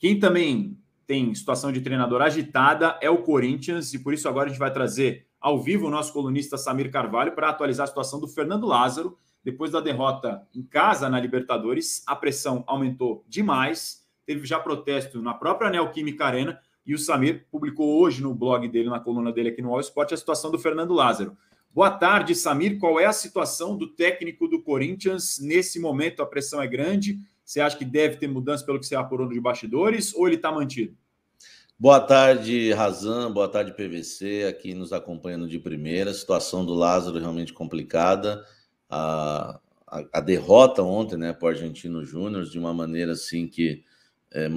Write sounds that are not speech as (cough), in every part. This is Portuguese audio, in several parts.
Quem também tem situação de treinador agitada é o Corinthians, e por isso agora a gente vai trazer ao vivo o nosso colunista Samir Carvalho para atualizar a situação do Fernando Lázaro. Depois da derrota em casa na Libertadores, a pressão aumentou demais. Teve já protesto na própria Neoquímica Arena e o Samir publicou hoje no blog dele, na coluna dele aqui no All Sport, a situação do Fernando Lázaro. Boa tarde, Samir. Qual é a situação do técnico do Corinthians nesse momento? A pressão é grande. Você acha que deve ter mudança pelo que você apurou de bastidores ou ele está mantido? Boa tarde, Razan. Boa tarde, PVC. Aqui nos acompanhando de primeira. A situação do Lázaro realmente complicada. A, a, a derrota ontem né, para o Argentino Júnior, de uma maneira assim que é,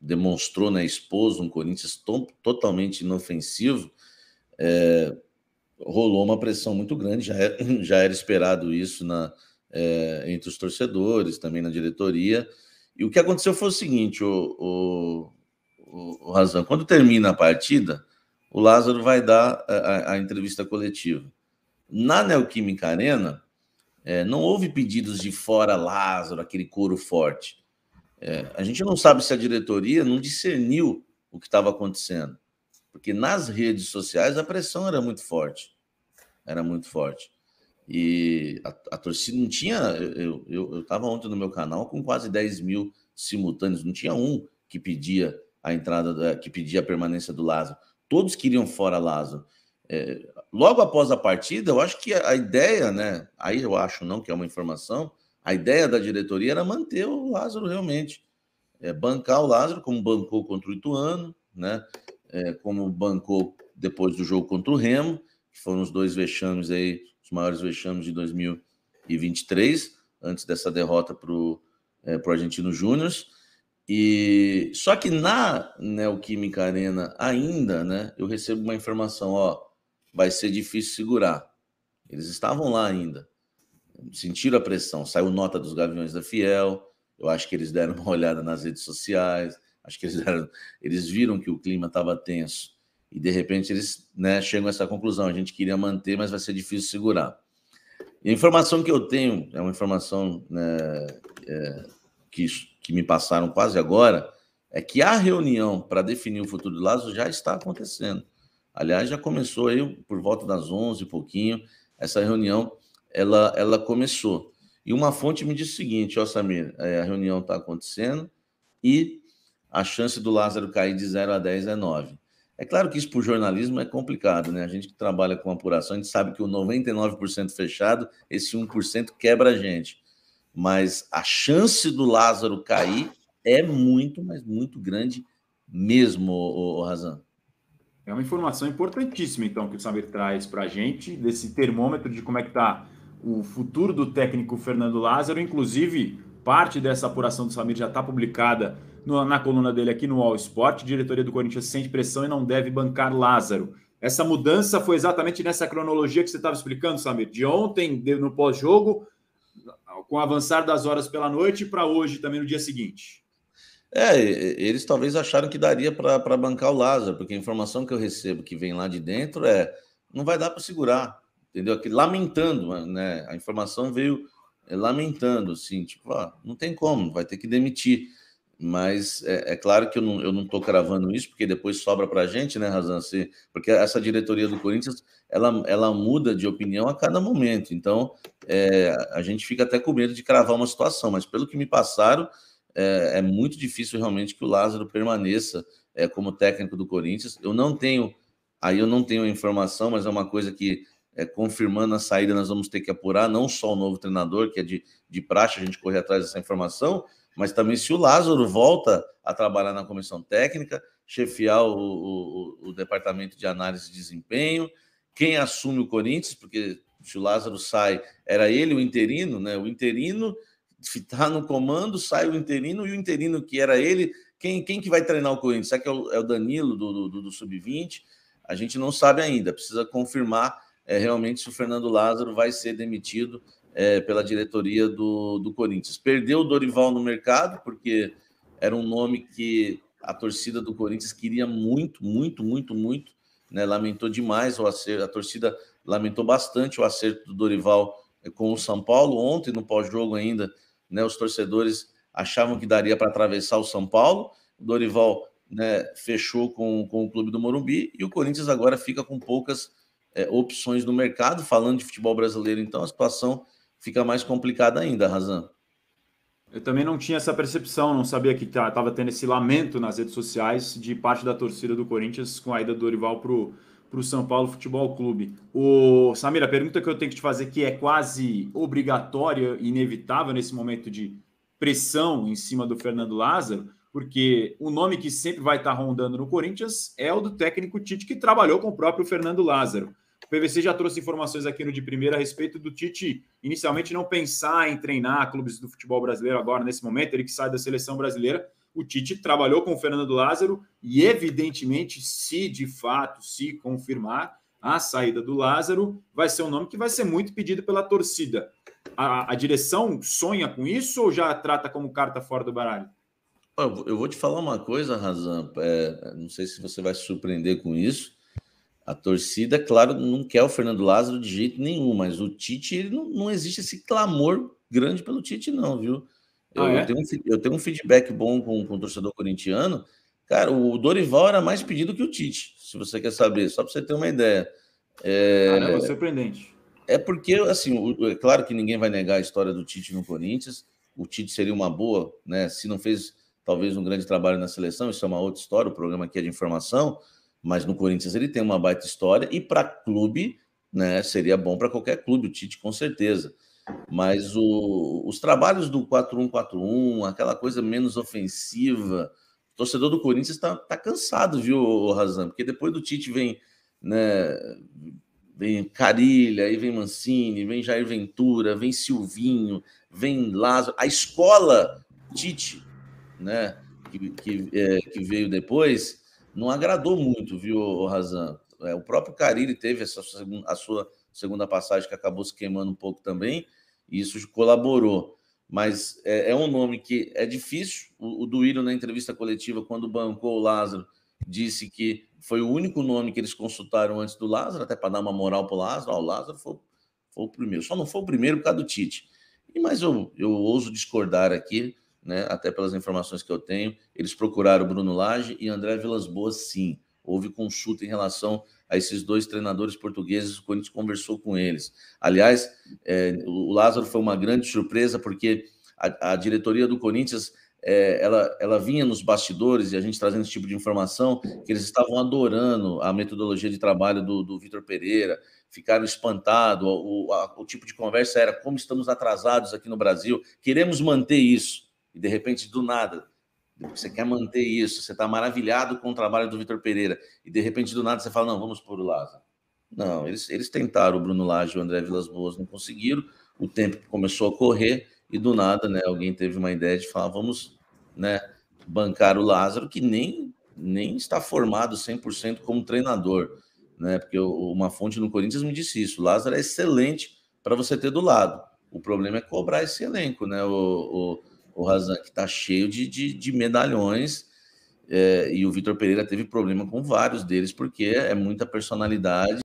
demonstrou né, expôs um Corinthians totalmente inofensivo, é, rolou uma pressão muito grande. Já, é, já era esperado isso na, é, entre os torcedores, também na diretoria. E o que aconteceu foi o seguinte, o, o, o Razan, quando termina a partida, o Lázaro vai dar a, é, a, a entrevista coletiva. Na Neoquímica Arena, é, não houve pedidos de fora Lázaro, aquele couro forte. É, a gente não sabe se a diretoria não discerniu o que estava acontecendo, porque nas redes sociais a pressão era muito forte. Era muito forte. E a, a torcida não tinha. Eu estava eu, eu ontem no meu canal com quase 10 mil simultâneos, não tinha um que pedia a entrada, eh, que pedia a permanência do Lázaro. Todos queriam fora Lázaro. É, logo após a partida, eu acho que a ideia, né? Aí eu acho não que é uma informação. A ideia da diretoria era manter o Lázaro realmente, é, bancar o Lázaro como bancou contra o Ituano, né? É, como bancou depois do jogo contra o Remo, que foram os dois vexames aí os maiores vexames de 2023, antes dessa derrota para o é, pro Argentino Júnior. E só que na Neoquímica Arena ainda, né, eu recebo uma informação, ó, vai ser difícil segurar. Eles estavam lá ainda. Sentiram a pressão, saiu nota dos Gaviões da Fiel. Eu acho que eles deram uma (laughs) olhada nas redes sociais, acho que eles deram, eles viram que o clima estava tenso e de repente eles né, chegam a essa conclusão. A gente queria manter, mas vai ser difícil segurar. E a informação que eu tenho é uma informação né, é, que, que me passaram quase agora, é que a reunião para definir o futuro do Lázaro já está acontecendo. Aliás, já começou aí por volta das 11 e pouquinho, essa reunião ela, ela começou. E uma fonte me disse o seguinte, ó Samir, é, a reunião está acontecendo e a chance do Lázaro cair de 0 a 10 é 9. É claro que isso para o jornalismo é complicado, né? A gente que trabalha com apuração, a gente sabe que o 99% fechado, esse 1% quebra a gente. Mas a chance do Lázaro cair é muito, mas muito grande mesmo, o Razan. É uma informação importantíssima, então, que o Saber traz para a gente, desse termômetro de como é que está o futuro do técnico Fernando Lázaro, inclusive Parte dessa apuração do Samir já está publicada no, na coluna dele aqui no All Sport. Diretoria do Corinthians sente pressão e não deve bancar Lázaro. Essa mudança foi exatamente nessa cronologia que você estava explicando, Samir. De ontem, de, no pós-jogo, com o avançar das horas pela noite, para hoje também no dia seguinte. É, eles talvez acharam que daria para bancar o Lázaro, porque a informação que eu recebo que vem lá de dentro é não vai dar para segurar, entendeu? Aqui, lamentando, né? A informação veio é lamentando, assim, tipo, ah, não tem como, vai ter que demitir. Mas é, é claro que eu não, eu não cravando isso, porque depois sobra para a gente, né, Razan? porque essa diretoria do Corinthians, ela, ela muda de opinião a cada momento. Então, é, a gente fica até com medo de cravar uma situação. Mas pelo que me passaram, é, é muito difícil realmente que o Lázaro permaneça é, como técnico do Corinthians. Eu não tenho, aí eu não tenho informação, mas é uma coisa que é, confirmando a saída, nós vamos ter que apurar não só o novo treinador, que é de, de praxe a gente correr atrás dessa informação, mas também se o Lázaro volta a trabalhar na comissão técnica, chefiar o, o, o departamento de análise de desempenho, quem assume o Corinthians, porque se o Lázaro sai, era ele o interino, né? O interino está no comando, sai o interino, e o interino que era ele, quem, quem que vai treinar o Corinthians? Será que é o, é o Danilo do, do, do Sub-20? A gente não sabe ainda, precisa confirmar é, realmente se o Fernando Lázaro vai ser demitido é, pela diretoria do, do Corinthians. Perdeu o Dorival no mercado, porque era um nome que a torcida do Corinthians queria muito, muito, muito, muito. Né? Lamentou demais o acerto, a torcida lamentou bastante o acerto do Dorival é, com o São Paulo. Ontem, no pós-jogo ainda, né, os torcedores achavam que daria para atravessar o São Paulo. O Dorival né, fechou com, com o clube do Morumbi e o Corinthians agora fica com poucas é, opções no mercado. Falando de futebol brasileiro, então a situação fica mais complicada ainda, Razan. Eu também não tinha essa percepção, não sabia que estava tá, tendo esse lamento nas redes sociais de parte da torcida do Corinthians com a ida do Dorival para o São Paulo Futebol Clube. O Samira, a pergunta que eu tenho que te fazer que é quase obrigatória, inevitável nesse momento de pressão em cima do Fernando Lázaro, porque o nome que sempre vai estar rondando no Corinthians é o do técnico Tite, que trabalhou com o próprio Fernando Lázaro. O PVC já trouxe informações aqui no de primeira a respeito do Tite inicialmente não pensar em treinar clubes do futebol brasileiro agora, nesse momento, ele que sai da seleção brasileira. O Tite trabalhou com o Fernando Lázaro e, evidentemente, se de fato se confirmar a saída do Lázaro, vai ser um nome que vai ser muito pedido pela torcida. A, a direção sonha com isso ou já trata como carta fora do baralho? Eu vou te falar uma coisa, Razan. É, não sei se você vai se surpreender com isso. A torcida, claro, não quer o Fernando Lázaro de jeito nenhum, mas o Tite, ele não, não existe esse clamor grande pelo Tite, não, viu? Ah, eu, ah, é? eu, tenho, um, eu tenho um feedback bom com, com o torcedor corintiano. Cara, o Dorival era mais pedido que o Tite, se você quer saber, só para você ter uma ideia. É... surpreendente. É porque, assim, é claro que ninguém vai negar a história do Tite no Corinthians. O Tite seria uma boa, né? Se não fez talvez um grande trabalho na seleção, isso é uma outra história, o programa aqui é de informação, mas no Corinthians ele tem uma baita história e para clube, né, seria bom para qualquer clube, o Tite com certeza. Mas o, os trabalhos do 4-1-4-1, aquela coisa menos ofensiva, o torcedor do Corinthians está tá cansado, viu, Razan? Porque depois do Tite vem, né, vem Carilha, aí vem Mancini, vem Jair Ventura, vem Silvinho, vem Lázaro. A escola Tite né, que, que, é, que veio depois, não agradou muito, viu, Razan? É, o próprio Carilli teve essa a sua segunda passagem que acabou se queimando um pouco também, e isso colaborou. Mas é, é um nome que é difícil. O, o Duílio, na entrevista coletiva, quando bancou o Lázaro, disse que foi o único nome que eles consultaram antes do Lázaro, até para dar uma moral para o Lázaro. Ah, o Lázaro foi, foi o primeiro, só não foi o primeiro por causa do Tite. Mas eu, eu ouso discordar aqui né? até pelas informações que eu tenho, eles procuraram Bruno Lage e André Vilas Boas, sim. Houve consulta em relação a esses dois treinadores portugueses, o Corinthians conversou com eles. Aliás, é, o Lázaro foi uma grande surpresa, porque a, a diretoria do Corinthians é, ela, ela vinha nos bastidores e a gente trazendo esse tipo de informação, que eles estavam adorando a metodologia de trabalho do, do Vitor Pereira, ficaram espantados, o, o tipo de conversa era como estamos atrasados aqui no Brasil, queremos manter isso. E de repente, do nada, você quer manter isso, você está maravilhado com o trabalho do Vitor Pereira, e de repente, do nada, você fala: não, vamos por o Lázaro. Não, eles, eles tentaram o Bruno Lage e o André Vilas Boas, não conseguiram. O tempo começou a correr e do nada, né, alguém teve uma ideia de falar: vamos né, bancar o Lázaro, que nem, nem está formado 100% como treinador. Né, porque uma fonte no Corinthians me disse isso: o Lázaro é excelente para você ter do lado. O problema é cobrar esse elenco, né? O, o o Razan, que está cheio de, de, de medalhões. É, e o Vitor Pereira teve problema com vários deles, porque é muita personalidade